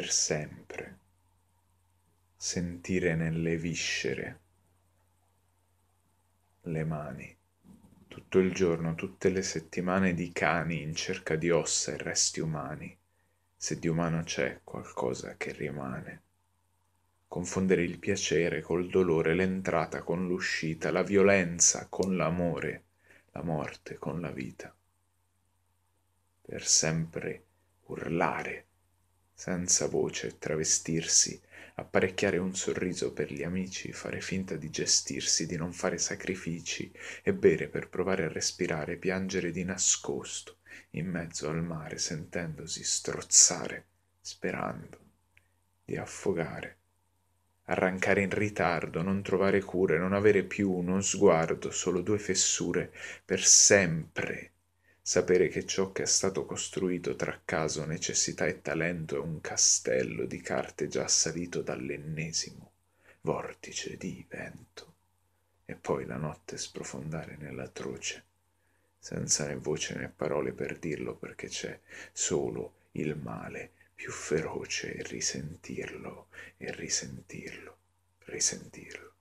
per sempre, sentire nelle viscere le mani, tutto il giorno, tutte le settimane di cani in cerca di ossa e resti umani, se di umano c'è qualcosa che rimane. Confondere il piacere col dolore, l'entrata con l'uscita, la violenza con l'amore, la morte con la vita. Per sempre urlare senza voce, travestirsi, apparecchiare un sorriso per gli amici, fare finta di gestirsi, di non fare sacrifici e bere per provare a respirare, piangere di nascosto, in mezzo al mare, sentendosi strozzare, sperando di affogare. Arrancare in ritardo, non trovare cure, non avere più uno sguardo, solo due fessure, per sempre sapere che ciò che è stato costruito tra caso, necessità e talento è un castello di carte già assalito dall'ennesimo vortice di vento, e poi la notte sprofondare nella nell'atroce, senza né voce né parole per dirlo perché c'è solo il male più feroce e risentirlo e risentirlo, risentirlo.